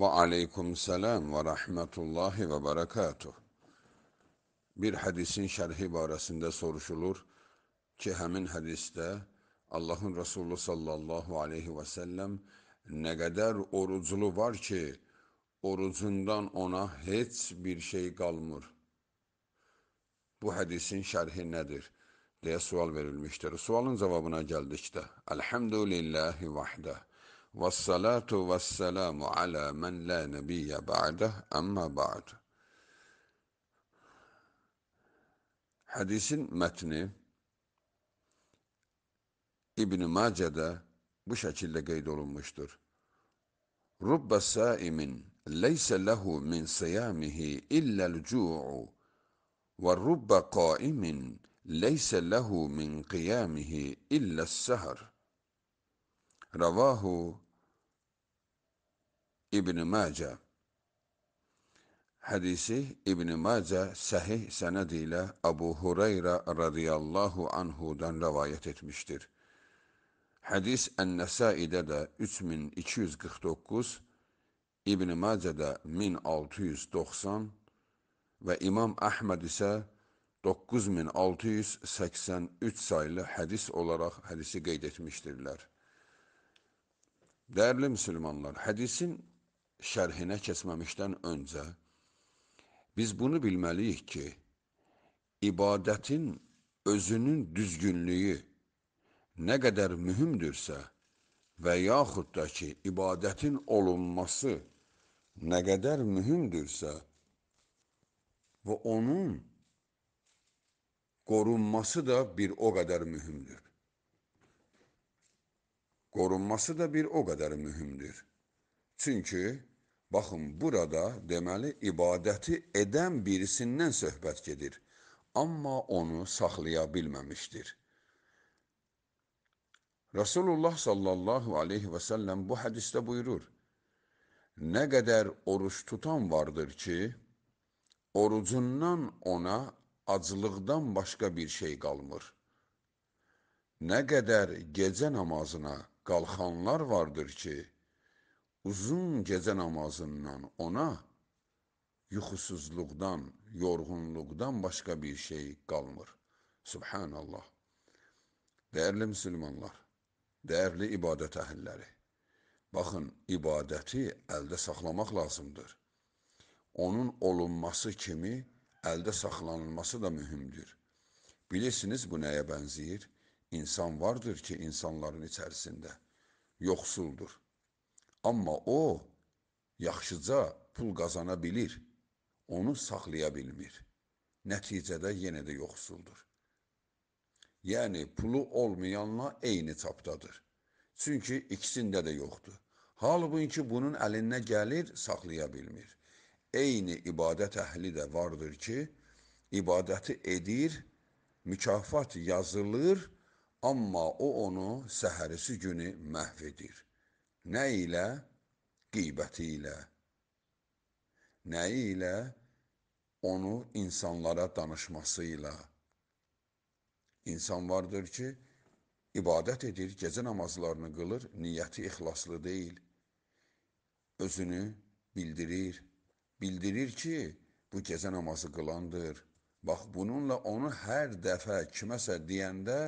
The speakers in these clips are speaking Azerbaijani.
Ve aleyküm selam ve rahmetullahi ve berekatuh. Bir hadisin şerhi barasında soruşulur ki hemen hadiste Allah'ın Resulü sallallahu aleyhi ve sellem ne kadar oruclu var ki orucundan ona hiç bir şey kalmır. Bu hadisin şerhi nedir? diye sual verilmiştir. Sualın cevabına geldik de. Elhamdülillahi vahde. والصلاة والسلام على من لا نبي بعده أما بعد Hadisin metni ibn Mace'de bu şekilde kaydolunmuştur. Rubbe saimin leyse lehu min siyamihi illel cu'u ve rubbe kaimin leyse lehu min kıyamihi illel sehar. Ravahu İbn Macə hədisi İbn Macə səhih sənəd ilə Abu Hurayra radiyallahu anhudan rəvayət etmişdir. Hədis Ən-Nəsaidə də 3249, İbn Macədə 1690 və İmam Əhməd isə 9683 saylı hədis olaraq hədisi qeyd etmişdirlər. Değerli Müslümanlar, hadisin şərhinə keçməmişdən öncə biz bunu bilməliyik ki, ibadətin özünün düzgünlüyü nə qədər mühümdürsə və yaxud da ki, ibadətin olunması nə qədər mühümdürsə və onun qorunması da bir o qədər mühümdür. Qorunması da bir o qədər mühümdür. Çünki baxın burada deməli ibadəti edən birisindən söhbət gedir. Amma onu saxlaya bilməmişdir. Resulullah sallallahu aleyhi ve sellem bu hadiste buyurur. Ne kadar oruç tutan vardır ki, orucundan ona acılıqdan başqa bir şey qalmır. Nə qədər gecə namazına qalxanlar vardır ki, uzun gecə namazından ona yuxusuzluqdan, yorğunluqdan başqa bir şey qalmır. Subhanallah. Dəyərli müsəlmanlar, dəyərli ibadət əhilləri. Baxın, ibadəti əldə saxlamaq lazımdır. Onun olunması kimi əldə saxlanılması da mühümdür. Bilirsiniz bu nəyə bənzəyir? İnsan vardır ki, insanların içərisində yoxsuldur Amma o, yaxşıca pul qazana bilir, onu saxlaya bilmir. Nəticədə yenə də yoxsuldur. Yəni, pulu olmayanla eyni çapdadır. Çünki ikisində də yoxdur. Halbuki bunun əlinə gəlir, saxlaya bilmir. Eyni ibadət əhli də vardır ki, ibadəti edir, mükafat yazılır, amma o onu səhərisi günü məhv edir. Nə ilə? Qeybəti ilə. Nə ilə? Onu insanlara danışması ilə. İnsan vardır ki, ibadət edir, gecə namazlarını qılır, niyyəti ixlaslı deyil. Özünü bildirir. Bildirir ki, bu gecə namazı qılandır. Bax, bununla onu hər dəfə kiməsə deyəndə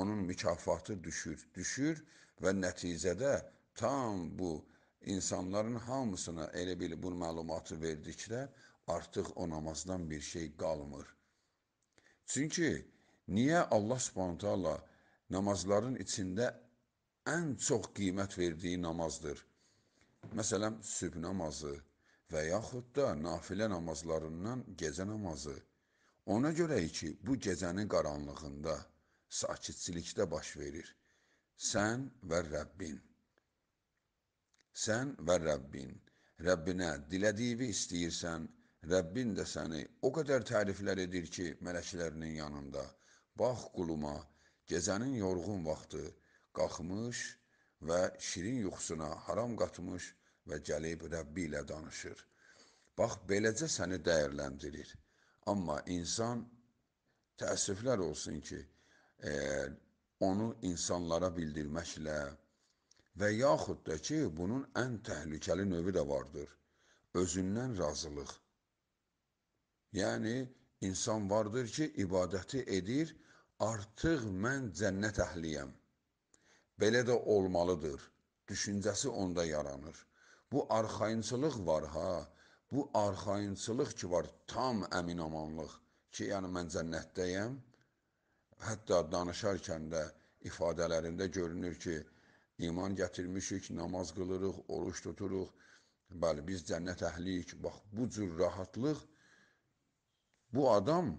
onun mükafatı düşür, düşür və nəticədə tam bu insanların hamısına elə bil bu məlumatı verdikdə artıq o namazdan bir şey qalmır. Çünki niyə Allah Subhanahu namazların içində ən çox qiymət verdiyi namazdır? Məsələn, sübh namazı və yaxud da nafilə namazlarından gecə namazı. Ona görə ki, bu gecənin qaranlığında sakitçilikdə baş verir. Sən və Rəbbin. Sən və Rəbbin. Rəbbinə dilədiyini istəyirsən, Rəbbin də səni o qədər təriflər edir ki, mələklərinin yanında. Bax quluma, gecənin yorğun vaxtı qalxmış və şirin yuxusuna haram qatmış və gəlib Rəbbi ilə danışır. Bax, beləcə səni dəyərləndirir. Amma insan, təəssüflər olsun ki, e, onu insanlara bildirməklə, Və yaxud da ki, bunun ən təhlükəli növü də vardır. Özündən razılıq. Yəni, insan vardır ki, ibadəti edir, artıq mən cənnət əhliyəm. Belə də olmalıdır. Düşüncəsi onda yaranır. Bu arxayınçılıq var ha. Bu arxayınçılıq ki var, tam əminamanlıq ki, yəni mən cənnətdəyəm. Hətta danışarkən də ifadələrində görünür ki, iman gətirmişik, namaz qılırıq, oruç tuturuq. Bəli, biz cənnət əhliyik. Bax, bu cür rahatlıq bu adam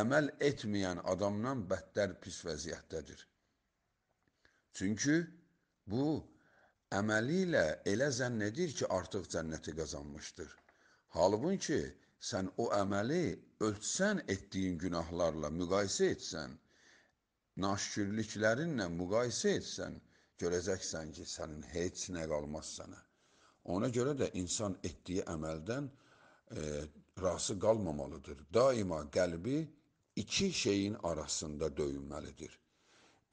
əməl etməyən adamdan bədtər pis vəziyyətdədir. Çünki bu əməli ilə elə zənn edir ki, artıq cənnəti qazanmışdır. Halbuki sən o əməli ölçsən etdiyin günahlarla müqayisə etsən, naşükürlüklərinlə müqayisə etsən, görəcəksən ki, sənin heç nə qalmaz sənə. Ona görə də insan etdiyi əməldən e, razı qalmamalıdır. Daima qəlbi iki şeyin arasında döyünməlidir.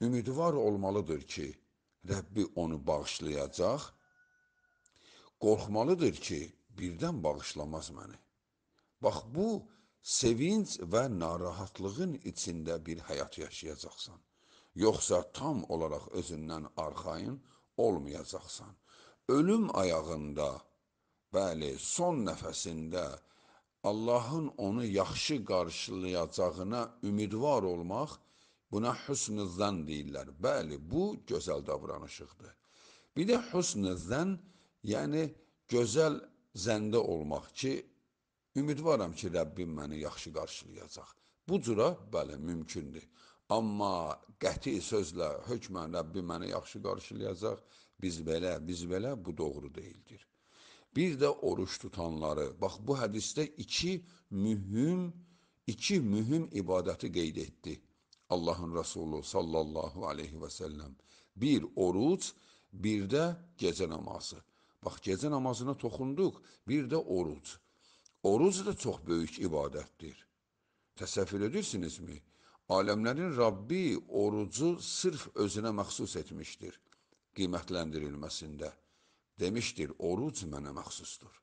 Ümidvar olmalıdır ki, Rəbbi onu bağışlayacaq. Qorxmalıdır ki, birdən bağışlamaz məni. Bax bu sevinc və narahatlığın içində bir həyat yaşayacaqsan yoxsa tam olaraq özündən arxayın olmayacaqsan. Ölüm ayağında, bəli, son nəfəsində Allahın onu yaxşı qarşılayacağına ümidvar olmaq buna hüsnü zən deyirlər. Bəli, bu gözəl davranışıqdır. Bir də hüsnü zən, yəni gözəl zəndə olmaq ki, ümidvaram ki, Rəbbim məni yaxşı qarşılayacaq. Bu cürə, bəli, mümkündür. Amma qəti sözlə hökmən Rəbbi məni yaxşı qarşılayacaq, biz belə, biz belə, bu doğru deyildir. Bir də oruç tutanları, bax bu hədisdə iki mühüm, iki mühüm ibadəti qeyd etdi. Allahın Rəsulu sallallahu aleyhi və səlləm. Bir oruc, bir də gecə namazı. Bax gecə namazına toxunduq, bir də oruc. Oruc da çox böyük ibadətdir. Təsəvvür edirsinizmi? mi? aləmlərin Rabbi orucu sırf özünə məxsus etmişdir qiymətləndirilməsində. Demişdir, oruc mənə məxsusdur.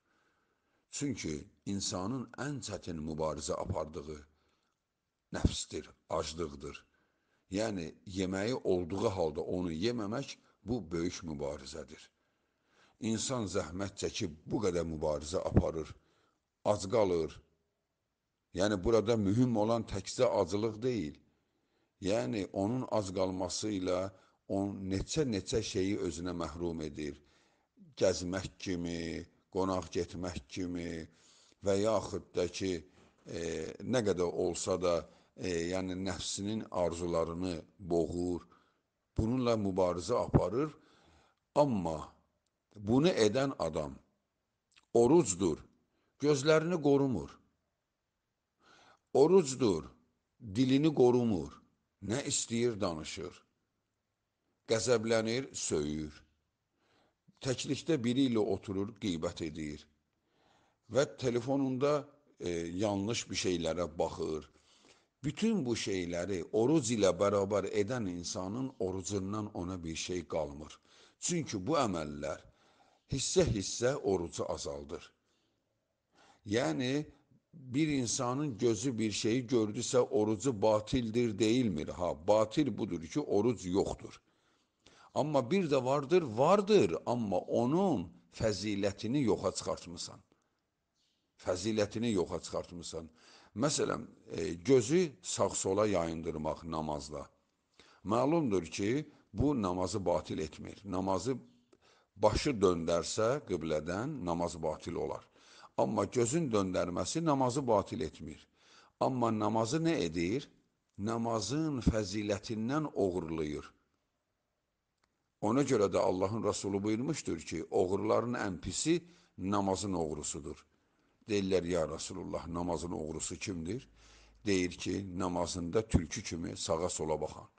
Çünki insanın ən çətin mübarizə apardığı nəfsdir, aclıqdır. Yəni, yeməyi olduğu halda onu yeməmək bu böyük mübarizədir. İnsan zəhmət çəkib bu qədər mübarizə aparır, ac qalır, Yani burada mühim olan tekste acılıq değil. Yani onun az qalmasıyla on neçə-neçə şeyi özünə məhrum edir. Gəzmək kimi, qonaq getmək kimi və yaxud da ki, e, nə qədər olsa da, e, yəni nəfsinin arzularını boğur, bununla mübarizə aparır. Amma bunu edən adam orucdur, gözlərini qorumur. Orucdur, dilini qorumur, nə istəyir danışır. Qəzəblənir, söyür. Təklikdə biri ilə oturur, qeybət edir. Və telefonunda e, yanlış bir şeylərə baxır. Bütün bu şeyləri oruc ilə bərabər edən insanın orucundan ona bir şey qalmır. Çünki bu əməllər hissə-hissə orucu azaldır. Yəni bir insanın gözü bir şeyi gördüse orucu batildir değilmir. Ha batil budur ki oruç yoktur. Amma bir də vardır, vardır, amma onun fəzilətini yoxa çıxartmısan. Fəzilətini yoxa çıxartmısan. Məsələn, e, gözü sağ-sola yayındırmaq namazla. Məlumdur ki, bu namazı batil etmir. Namazı başı döndərsə qiblədən namaz batil olar. Amma gözün döndərməsi namazı batil etmir. Amma namazı nə edir? Namazın fəzilətindən oğurlayır. Ona görə də Allahın Rəsulu buyurmuşdur ki, oğurların ən pisi namazın oğrusudur. Deyirlər, ya Rəsulullah, namazın oğrusu kimdir? Deyir ki, namazında türkü kimi sağa sola baxan.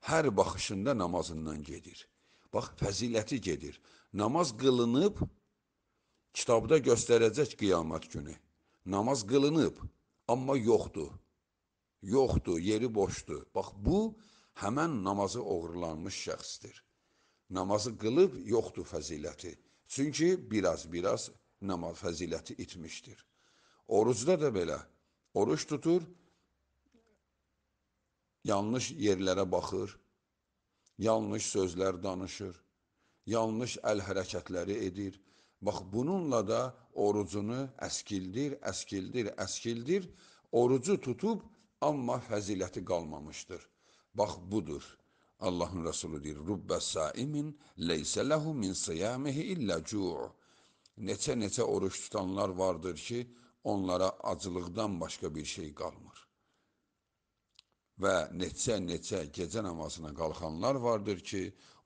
Hər baxışında namazından gedir. Bax, fəziləti gedir. Namaz qılınıb, Kitabda göstərəcək qiyamət günü. Namaz qılınıb, amma yoxdur. Yoxdur, yeri boşdur. Bax, bu həmən namazı oğurlanmış şəxsdir. Namazı qılıb yoxdur fəziləti. Çünki biraz-biraz namaz fəziləti itmişdir. Orucda da belə. Oruç tutur, yanlış yerlərə baxır, yanlış sözlər danışır, yanlış əl hərəkətləri edir, Bax bununla da orucunu əskildir, əskildir, əskildir. Orucu tutub, amma fəziləti qalmamışdır. Bax budur. Allahın Rəsulu deyir: "Rubbə saimin leysə lehu min siyamihi illə cu'." Neçə-neçə oruç tutanlar vardır ki, onlara acılıqdan başqa bir şey qalmır. Və neçə-neçə gecə namazına qalxanlar vardır ki,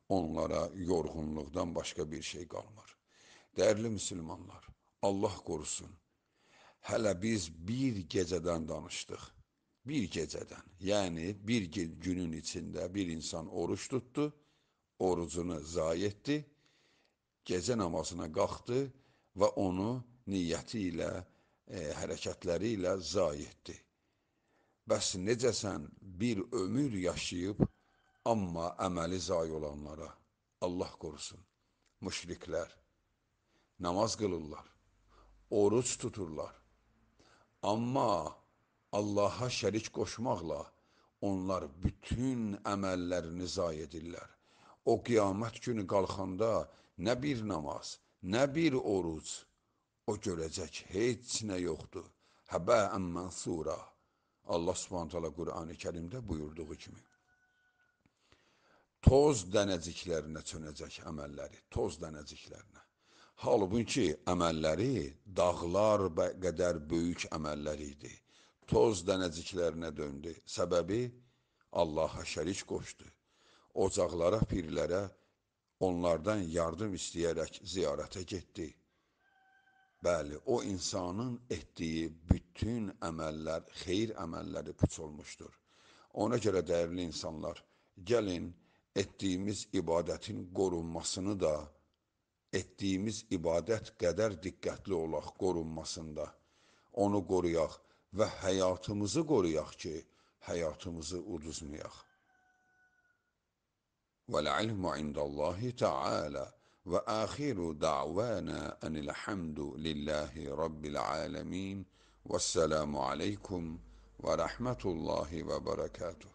onlara yorğunluqdan başqa bir şey qalmır. Değerli Müslümanlar, Allah korusun. Hələ biz bir gecədən danışdıq. Bir gecədən. Yəni bir günün içində bir insan oruç tutdu, orucunu zayi etdi, gecə namazına qalxdı və onu niyyəti ilə, e, hərəkətləri ilə zayi etdi. Bəs necəsən bir ömür yaşayıb, amma əməli zayi olanlara, Allah qorusun, müşriklər, namaz kılırlar, oruç tuturlar. Amma Allaha şərik qoşmaqla onlar bütün əməllərini zayi edirlər. O qiyamət günü qalxanda nə bir namaz, nə bir oruc, o görəcək heç nə yoxdur. Həbə əmmən sura. Allah subhantala Qur'an-ı kərimdə buyurduğu kimi. Toz dənəciklərinə çönəcək əməlləri, toz dənəciklərinə. Halbuki əməlləri dağlar qədər böyük əməllər idi. Toz dənəciklərinə döndü. Səbəbi Allaha şərik qoşdu. Ocaqlara, pirlərə onlardan yardım istəyərək ziyarətə getdi. Bəli, o insanın etdiyi bütün əməllər, xeyir əməlləri puç olmuşdur. Ona görə dəyərli insanlar, gəlin etdiyimiz ibadətin qorunmasını da etdiyimiz ibadət qədər diqqətli olaq qorunmasında. Onu qoruyaq və həyatımızı qoruyaq ki, həyatımızı uduzmayaq. وَالْعِلْمُ عِنْدَ اللَّهِ تَعَالَى وَآخِرُ دَعْوَانَا أَنِ الْحَمْدُ لِلَّهِ رَبِّ الْعَالَمِينَ وَالسَّلَامُ عَلَيْكُمْ وَرَحْمَةُ اللَّهِ وَبَرَكَاتُهُ